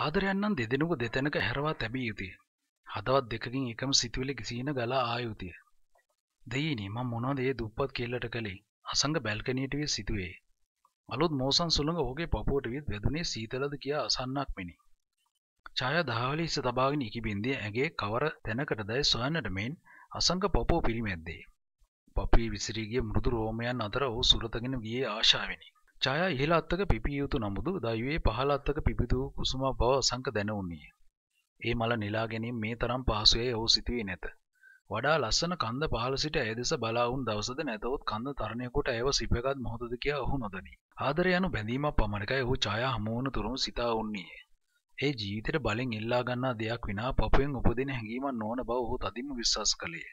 ආදරයන්නම් දෙදෙනුක දෙතැනක හැරවා තැබිය යුතුය. හදවත් දෙකකින් එකම සිතුවිලි කිසින ගලා ආයුතුය. දෙයිනි මම මොනවද ඒ දුප්පත් කෙල්ලට කළේ? අසංග බැල්කනියට වී සිටුවේ. අලුත් මෝසන් සුළඟ ඔහුගේ පපුවට විත් වැදුනේ සීතලද කියා අසන්නක් මෙනි. ඡායා දහවලේ ඉස තබාගෙන ඉකිබින්දී ඇගේ කවර තැනකටදයි සොයන්නට මෙන් අසංග පපුව පිරිමැද්දේ. පපුවේ විසිරී ගිය මෘදු රෝමයන් අතර ඔහු සුරතගෙන ගියේ ආශාවෙනි. ඡායා ඉහළ අත්තක පිපිය යුතු නමුදු දෛවයේ පහළ අත්තක පිපිදු කුසුම බව අසංක දැනුණිය. ඒ මල නෙලා ගැනීම මේ තරම් පහසුවේ ඔහු සිටුවේ නැත. වඩා ලස්සන කන්ද පහළ සිට ඇය දෙස බලා වුන් දවසද නැතහොත් කන්ද තරණය කොට ඇයව සිපගත් මොහොතද කියා ඔහු නොදනී. ආදරය යනු බැඳීමක් පමණකයි ඔහු ඡායා හමු වුණු තුරුම සිතා වුන්නේ. ඒ ජීවිතේට බලෙන් ඉල්ලා ගන්නා දෙයක් විනා පපුවෙන් උපදින හැඟීමක් නොවන බව ඔහු තදින්ම විශ්වාස කළේ.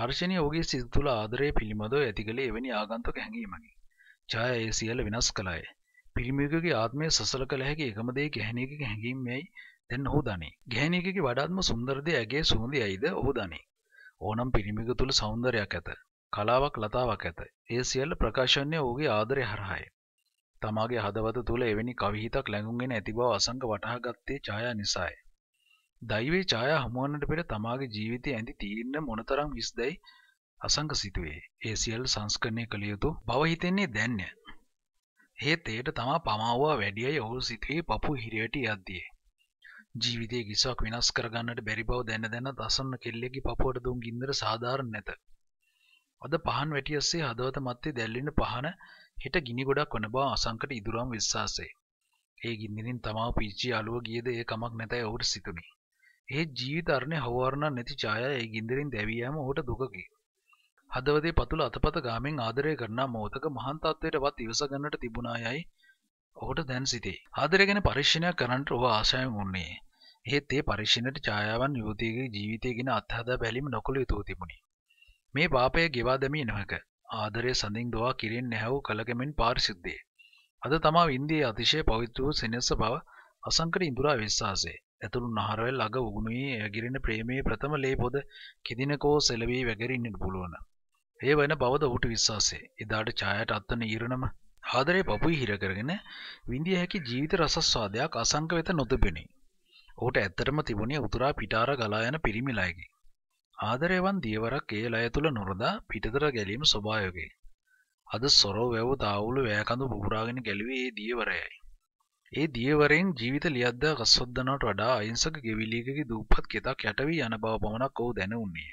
හර්ෂණීය ඔහුගේ සිත තුළ ආදරය පිළිබඳව ඇතිකලේ එවැනි ආගන්තුක හැඟීමකි. ඡාය ඒ සියල්ල වෙනස් කළාය. පිරිමියෙකුගේ ආත්මය සසල කළ හැකි එකම දේ ගැහණියකගේ හැඟීමයි දැන් ඔහු දනී. ගැහණියකගේ වඩාත්ම සුන්දර දේ ඇගේ සුවඳයයිද ඔහු දනී. ඕනම් පිරිමියෙකු තුල సౌందర్యයක් ඇත. කලාවක් ලතාවක් ඇත. ඒ සියල්ල ප්‍රකාශන්නේ ඔහුගේ ආදරය හරහායි. තමාගේ හදවත තුල එවැනි කවිහිතක් ලැබුම්ගෙන ඇති බව අසංක වටහා ගත්තේ ඡායා නිසායි. දෛවයේ ඡායා හමුවන්නට පෙර තමාගේ ජීවිතයේ ඇඳි තීරණ මොනතරම් හිස්දයි අසංක සිතුවේ ඒ සියල් සංස්කරණය කළ යුතු බව හිතෙන්නේ දැන්ය. හේත් එයට තමා පමාවවා වැඩියයි ඔහු සිතුවේ පපු හිරයට යද්දියේ. ජීවිතයේ කිසිවක් වෙනස් කරගන්නට බැරි බව දැන දැනත් අසන්න කෙල්ලෙක්ගේ පපුවට දුන් ගින්දර සාධාරණ නැත. අද පහන් වැටියස්සේ හදවත මැත්තේ දැල්ලෙන පහන හිට ගිනි ගොඩක් වන බව අසංකට ඉදුරම් විශ්වාසය. ඒ ගින්දරින් තමාව පිච්චි අලුව ගියේද ඒ කමක් නැතයි ඔහුට සිතුණි. ඒ ජීවිත අරණේ හවවරණ නැති ඡායාව ඒ ගින්දරින් දැවී යෑම ඔහුට දුකකි. හදවතේ පතුල අතපත ගාමෙන් ආදරය කරනා මෝතක මහන්තත්වයට වත් ඉවසගන්නට තිබුණායයි ඔහුට දැන් සිතේ. ආදරය ගැන පරීක්ෂණයක් කරන්නට ඔහු ආශාවෙන් වුණේ. එහෙත් ඒ පරීක්ෂණයට ඡායාවන් යුවතියගේ ජීවිතය ගැන අත්හදා බැලීම නොකළ යුතුව තිබුණි. මේ පාපය ගෙවා දැමිය නොහැක. ආදරය සඳින් දොවා කිරෙන් නැහැවූ කලකමෙන් පාරිසිද්ධියේ. අද තමා ඉන්දයේ අතිශය පවිත්‍ර වූ සෙනෙස්ස බව අසංකට ඉඳුරා විශ්වාසය. ඇතුළු නහරවල් ළඟ උගුණුයේ ඇගිරෙන ප්‍රේමයේ ප්‍රථම ලේ පොද කිදිනකෝ සෙලවී වැගිරෙන්නට පුළුවන්. එය වෙන බවද ඔහුට විශ්වාසය. එදාට ඡායාට අත්වන ඊරණම ආදරේ පපුයි හිර කරගෙන විඳිය හැකි ජීවිත රසස්වාදයක් අසංක වෙත නොතිබුණි. ඔහුට ඇත්තටම තිබුණේ උතුරා පිටාර ගලා යන පිරිමි ලයකි. ආදරයවන් දියවරක් ඒ ලය තුල නොරදා පිටතර ගැලීම ස්වභාවිකයි. අද සොරව වැව දාවුළු වැයකඳු පුපුරාගෙන ගැලුවේ ඒ දියවරයයි. ඒ දියවරෙන් ජීවිත ලියද්දා ගස්වද්දනවට වඩා අහිංසක ගෙවිලියකගේ දූපත් කෙතක් යටවී යන බව පමණක් ඔහු දැනුන්නේ.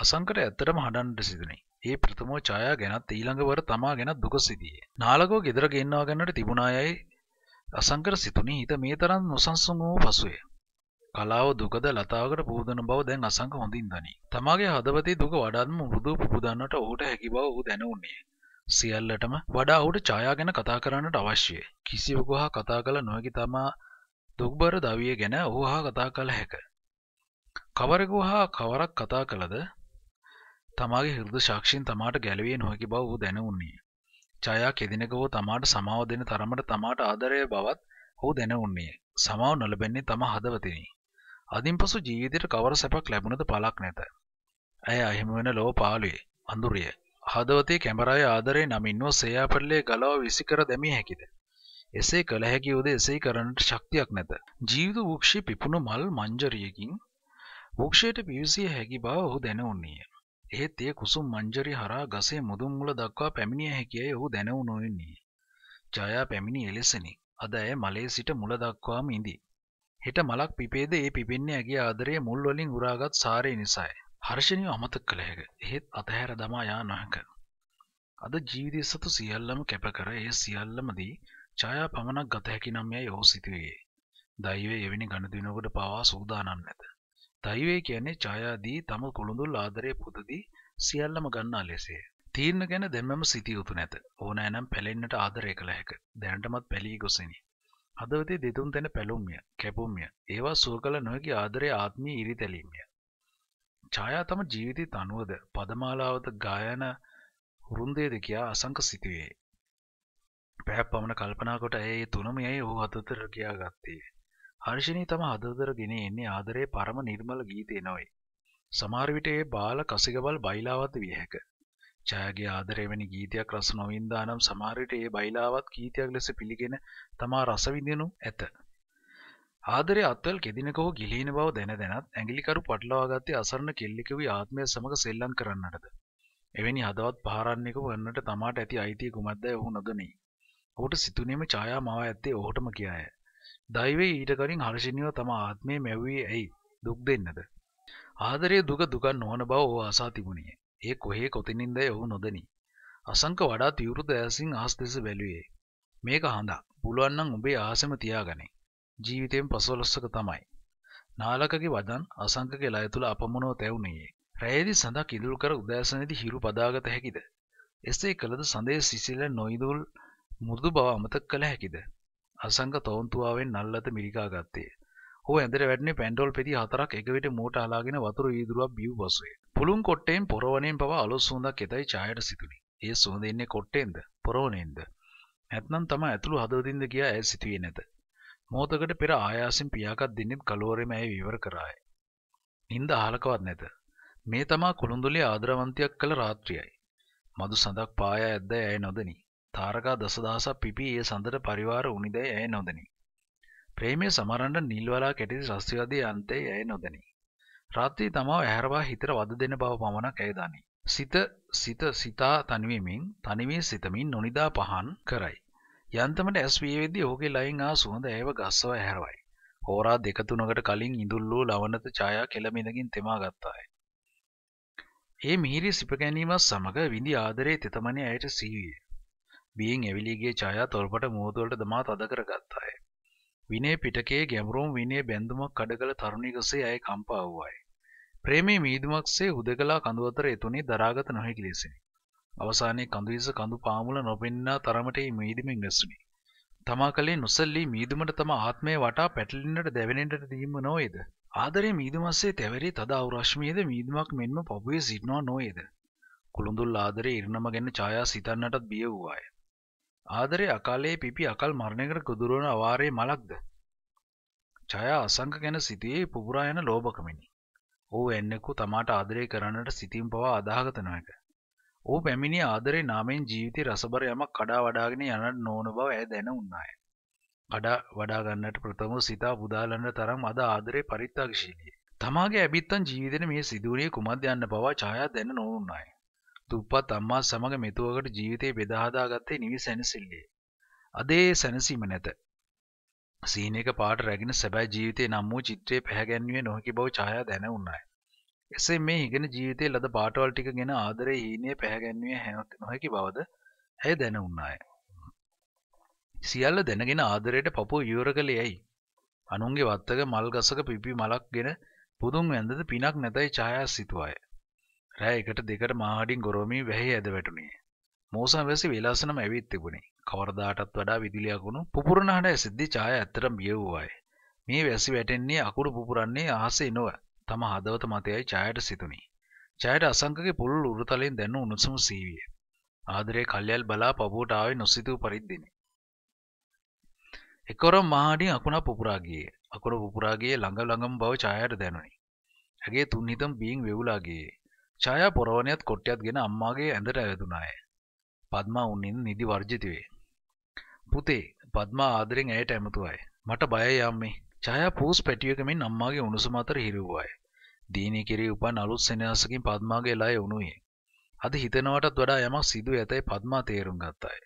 අසංකට ඇත්තටම හඩන්ට සිදනේ ඒ ප්‍රථමෝ ඡායා ගැනත් ඊළඟවර තමා ගැන දුක සිටියේ. නාලකෝ ගෙදර ගෙන්වා ගන්නට තිබුණායයි අසංකර සිතුනි හිත මේ තරම් නොසන්සුන් වූ පසුය. කලාව දුකද ලතාවකට පුරුදන බව දැන් අසංක හොඳින් දනී. තමාගේ හදවතේ දුක වඩාත්ම මෘදු පුපුදන්නට ඔහුට හැකි බව ඔහු දැනුන්නේ. සියල්ලටම වඩා ඔහුට ඡායා ගැන කතා කරන්නට අවශ්‍යය. කිසිවෙකු හා කතා කළ නොහැකි තමා දුක්බර දවිය ගැන ඔහු හා කතා කළ හැක. කවරෙකු හා කවරක් කතා කළද තමාගේ හිර්ද ශක්ෂීන් තමාට ගැලවිය නොහැකි බව ඔහු දැනවුන්නේ. ඡයා කෙදිනක හෝ තමාට සමාව දෙන තරමට තමාට ආදරය බවත් ඔහු දැනවුන්නේ. සමාව නොලබන්නේ තම හදවතිනි. අදින්පසු ජීවිතයට කවර සැපක් ලැබුණද පළක් නැත. ඇය අහිමි වෙන ලෝ පාළුවේ අඳුරිය හදවතේ කැමරාවේ ආදරේ නමින්ව සේයාපල්ලේ ගලව විසිකර දැමිය හැකිද? එසේ කළ හැකි උද එසේ කරන්නට ශක්තියක් නැත. ජීවිත වෘක්ෂයේ පිපුණු මල් මංජරියකින් වෘක්ෂයට පිවිසිය හැකි බව ඔහු දැනුන්නේය. එහෙත් ඒ කුසුම් මංජරි හරා ගසේ මුදුන් මුල දක්වා පැමිණිය හැකියයි ඔහු දැනුණොන්නේ. ජයා පැමිණි එලෙසනි. අද ඇය මලේ සිට මුල දක්වාම ඉඳී. හෙට මලක් පිපේද ඒ පිපෙන්නේ ඇගේ ආදරයේ මුල් වලින් උරාගත් සාරය නිසාය. හර්ෂණීය අමතක කළ හැක. එහෙත් අතහැර දමා යා නොහැක. අද ජීවිතය සතු සියල්ලම කැප කර ඒ සියල්ලම දී ඡායා පමණක් ගත හැකි නම් යයි ඔහු සිතුවේ. දෛවයේ එවැනි ගණදිනකට පවා සූදානම් නැත. දෛවය කියන්නේ ඡායා දී තම කුළුඳුල් ආදරයේ පුදදී සියල්ලම ගන්නා ලෙසේ. තීරණ ගැන දෙමම සිතියුතු නැත ඕනෑනම් පැලෙන්න්නට ආදරය කළ හැක දැනටමත් පැළී ගොසෙනි. හදවතේ දෙතුන් තැන පැලුම්ය කැපුම්ය ඒවා සුව කළ නොයකි ආදරය ආත්මී ඉරිතැලීමය. ඡායා තම ජීවිතය තනුවද පදමාලාවත ගායන හුරුන්දේ දෙකයා අසංක සිතුවේ. පැහැ පමණ කල්පනාකොට ඇය තුනම යයි ඔහු අතතර කියයා ගත්තේ. හර්ෂණී තම හදදර ගෙන එන්නේ ආදරේ පරම නිර්මල ගීතය නොයි සමාරවිටේ බාල කසිගබල් බයිලාවත් විය හැක. ජයගේ ආදරයවැනි ගීතයක් රස නොවින්දා නම් සමාරයට ඒ බයිලාවත් ගීතයක් ලෙස පිළිගෙන තමා රසවිඳෙනු ඇත. ආදරය අත්තල් කෙදිනකෝ ගිලීන බව දැන දැනත් ඇගිලිකරු පටලවාගත්තේ අසරණ කෙල්ලිකවී ආත්මය සමඟ සෙල්ලන් කරන්නටද. එවැනි හදවත් පාරන්නෙක වන්නට තමාට ඇති අයිතිය කුමත්දැ ඔහු නොගනී. ඔහුට සිතුනීම ඡායා මවා ඇත්තේ ඔහුටම කියාය. දෛවයේ ඊට කලින් හර්ෂණීව තම ආත්මය මැව්වේ ඇයි දුක් දෙන්නද? ආදරේ දුක දුකන් නොවන බව ඔහු ආසා තිබුණිය. ඒ කොහේ කොතිනින්දැයි ඔහු නොදනී. අසංක වඩා තිවුරුද ඇසින් අහස් දෙස බැලුවේ. මේක හඳක්. පුළුවන්නම් උඹේ ආසම තියාගනේ. ජීවිතයෙන් පසොලොස්සක තමයි. නාලකගේ වදන් අසංකගේ ලය තුළ අපමනෝ තැවුණයේ. රැයේදි සඳක් ඉදුල් කර උදෑසනේදී හිරු පදාගත හැකිද? එසේ කළද සඳේ සිසිල නොයිදුල් මුරුදු බව අමතක කළ හැකිද? අසංක තොන්තුවාවෙන් නල්ලත මිරිකා ගත්තේ. හෝ ඇඳට වැටනේ පැන්ඩෝල් පෙති හතරක් එකවිට මෝට අලාගෙන වතුර වීදුරුවක් බිව් පසුවේ. පුළුන් කොට්ටයෙන් පොරවනෙන් පවා අලොස් සුඳක් එතයි ඡායට සිතුනි. ඒ සුඳ එන්නේ කොට්ටෙන්ද පොරවනෙන්ද. නැත්නම් තම ඇතුළු හදවතින්ද කියා ඇය සිතුවේ නැත. මෝතකට පෙර ආයාසින් පියාකත් දෙන්නෙත් කලෝරෙම ඇය විවර කරාය. නින්ද අහලකවත් නැත. මේ තමා කුළුඳුලේ ආදරවන්තියක් කළ රාත්‍රියයි. මදු සඳක් පායා ඇද්ද ඇය නොදනි. තාරකා දසදහසක් පිපී ඒ සඳට පරිවාර උනිදැයි ඇය නොදනි. ප්‍රේමය සමරන්ට නිල්වලා කැටි ශස්තිවාදී අන්තේ ඇය නොදැනී. රාත්‍රී තමා ඇහැරවා හිතර වද දෙන බව පමණක් ඇයදනී. සිත සිත සිතා තනිවමින් තනිවේ සිතමින් නොනිදා පහන් කරයි. යන්තමට ඇස්වේවෙදදි ඕකේ ලයින් ආ සුහඳ ඇව ගස්සව ඇහැරවයි. හෝරා දෙකතුනකට කලින් ඉඳුල්ලූ ලවනත ඡායා කෙළමිඳකින් තෙමා ගත්තාය. ඒ මිහිරි සිප ගැනීමත් සමඟ විඳි ආදරේ තෙතමනි ඇයට සීවිය. බියෙන් එවිලිගේ ඡායා තොල්පට මුහුදුවලට දමා තද කරගත්තා. විනය පිටකයේ ගැඹුරුම විනය බැඳුමක් කඩකල තරුණියකසේ ඇය කම්පා වූවාය. ප්‍රේමයේ මීදුමක්සේ හුදකලා කඳු අතර එතුණේ දරාගත නොහැකි ලෙසිනි. අවසානයේ කඳුවිස කඳු පාමුල නොපෙන්නා තරමට මේ මීදුමෙන් ගැසුණි. තමා කලේ නොසැලී මීදුමට තම ආත්මය වටා පැටලෙන්නට දැවෙන්නට දීම නොවේද? ආදරයේ මීදුමස්සේ තැවරි තද අවරශ්මියේද මීදුමක් මෙන්ම පපුවේ සිටනවා නොවේද? කුළුඳුල් ආදරයේ ඉරණම ගැන ඡායා සිතන්නටත් බිය වූවාය. ආදරේ අකාලයේ පිපි අකල් මරණයකට ගොදුරුවන අවාරේ මලක්ද? ඡයා අසංක ගැන සිටියේ පුපුරා යන ලෝභකමිනි. ඌ එන්නෙකු තමාට ආදරය කරන්නට සිතින් පවා අදාහගත නොහැක. ඌ පැමිණි ආදරේ නාමයෙන් ජීවිතේ රසබර යමක් කඩා වඩාගෙන යන්නට නොවන බව ඇය දැන උන්නාය. කඩා වඩා ගන්නට ප්‍රථම සිතා පුදාලන්න තරම් අද ආදරේ පරිත්‍යාගශීලී. තමාගේ ඇබිත්තන් ජීවිතේ මේ සිදුවුණේ කුමක්ද යන්න පවා ඡායා දැන නොවුනාය. දුප්පත් අම්මා සමග මෙතුවකට ජීවිතේ බෙදා හදාගත්තේ නිවි සැනසෙල්ලේ. අද ඒ සැනසීම නැත. සීන එක පාට රැගෙන සැබෑ ජීවිතේ නම් වූ චිත්‍රයේ පැහැගැන්වුවේ නොහැකි බව ඡායා දැනුණායි. එසේ මේ ඉගෙන ජීවිතයේ ලද පාටවල් ටික ගැන ආදරේ හීනයේ පැහැගැන්වුවේ හැවත් නොහැකි බවද ඇය දැනුණාය. සියල්ල දැනගෙන ආදරයට පපුව යොර කළේ ඇයි? අනුන්ගේ වත්තක මල් ගසක පිපි මලක් ගෙන පුදුම් වැඳද පිනක් නැතයි ඡායා සිතුවාය. රෑ එකට දෙකට මාහඩින් ගොරෝමින් වැහි ඇද වැටුණේ. මෝසන් වැසි වේලාසනම ඇවිත් තිබුණේ. කවරදාටත් වඩා විදුලි අකුණු පුපුරන හඬ ඇසෙද්දී ඡාය ඇත්තටම බිය වූවායි. මේ වැසි වැටෙන්නේ අකුරු පුපුරන්නේ අහසේ නොව තම හදවත මතයයි ඡායට සිතුණි. ඡායට අසංකගේ පුළුල් උරුතලෙන් දැන්න උණුසුම් සීවිය. ආදරේ කල්යල් බලා පපුවට ආවේ නොසිතූ පරිද්දිනි. එකොරම් මහාඩින් අකුණ පුපුරා ගියේ. අකුණ පුපුරා ගියේ ළඟ ළඟම බව ඡායට දැනුනි. ඇගේ තුන්හිතම් බීන් වෙවුලා ගියේ. ඡායා පොරවණයත් කොට්ටයත් ගෙන අම්මාගේ ඇඳට ඇවිදුනාය. පද්මා උන්නින් නිදි වර්ජිත වේ. පුතේ, පද්මා ආදරෙන් ඇයට ඇමතුවාය. මට බයයි අම්මේ. ඡායා පූස් පැටියකමින් අම්මාගේ උණුසුම අතර හිරිව්වාය. දීනි කිරී උපන් අලුත් සෙනෙහසකින් පද්මාගේ ළය උණුවේ. අද හිතනවටත් වඩා යමක් සිදු ඇතැයි පද්මා තේරුම් ගත්තාය.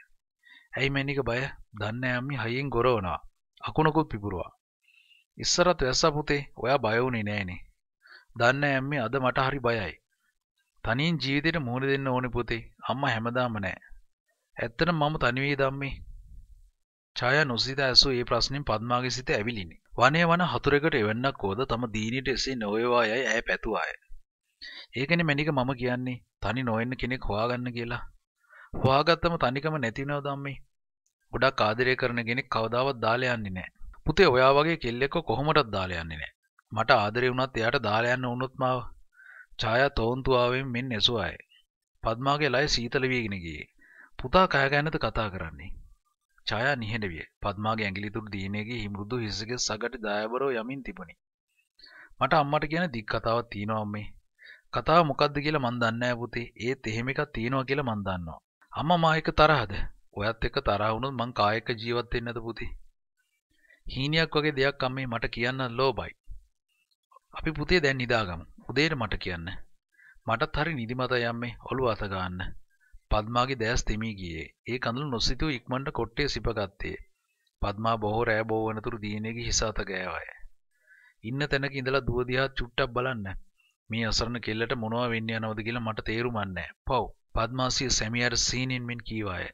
ඇයි මැනික බය? දන්නේ අම්මි හයියෙන් ගොරවනවා. අකුණකුත් පිපුරුවා. ඉස්සරත් වැස්සා පුතේ, ඔයා බය වුණේ නෑනේ. දන්නේ අම්මි අද මට හරි බයයි. තනින් ජීවිතයට මුහුණ දෙන්න ඕනි පුතේ. අම්මා හැමදාම නෑ. ඇත්තටම මම තනි වී ධම්මේ. ඡායා නොසිත ඇසූ ඒ ප්‍රශ්نين පద్මාගේ සිත ඇවිලිනි. වනය වන හතුරෙකුට එවන්නක් ඕද තම දීනිට එසේ නොවේවා යයි ඇය පැතුවාය. ඒකනේ මැනික මම කියන්නේ තනි නොවෙන්න කෙනෙක් හොයාගන්න කියලා. හොයාගත්තම තනිකම නැතිනව ධම්මේ. ගොඩක් ආදරය කරන කෙනෙක් කවදාවත් දාලා යන්නේ නැහැ. පුතේ ඔයා වගේ කෙල්ලෙක්ව කොහොමදත් දාලා යන්නේ නැහැ. මට ආදරේ වුණත් එයාට දාලා යන්න වුණොත් මාව ඡායා තෝන්තුවාවෙන් මෙන් ඇසුවාය. පද්මාගේ ලය සීතල වීගෙන ගියේ. පුතා කය ගැනද කතා කරන්නේ. ඡායා නිහඬ විය. පද්මාගේ ඇඟිලි තුඩු දීනේගේ හිමෘදු හිසගේ සගට දායබරෝ යමින් තිබුණි. මට අම්මට කියන දික් කතාවක් තියෙනවා අම්මේ. කතාව මොකද්ද කියලා මන් දන්නේ නැහැ පුතේ. ඒත් එහෙම එකක් තියෙනවා කියලා මන් දන්නවා. අම්මා මා එක්ක තරහද? ඔයත් එක්ක තරහ වුණොත් මං කායක ජීවත් වෙන්නද පුතේ? හීනියක් වගේ දෙයක් අම්මේ මට කියන්න ලෝබයි. අපි පුතේ දැන් නිදාගමු. උදේට මට කියන්න. මටත් හරි නිදිමත යම්මේ ඔළුව අත ගන්න. පද්මාගේ දැස් තෙමී ගියේ. ඒ කඳුළු නොසිතූ ඉක්මනට කොට්ටේ සිපගත්තේ. පද්මා බොහෝ රෑ බෝවනතුරු දියණියගේ හිස අත ගෑවාය. ඉන්න තැනක ඉඳලා දුව දිහා චුට්ටක් බලන්න. මේ අසරණ කෙල්ලට මොනවා වෙන්න යනවද කියලා මට තේරුම් නැහැ. පව්. පද්මාසිය සැමියාට සීනින්මින් කීවාය.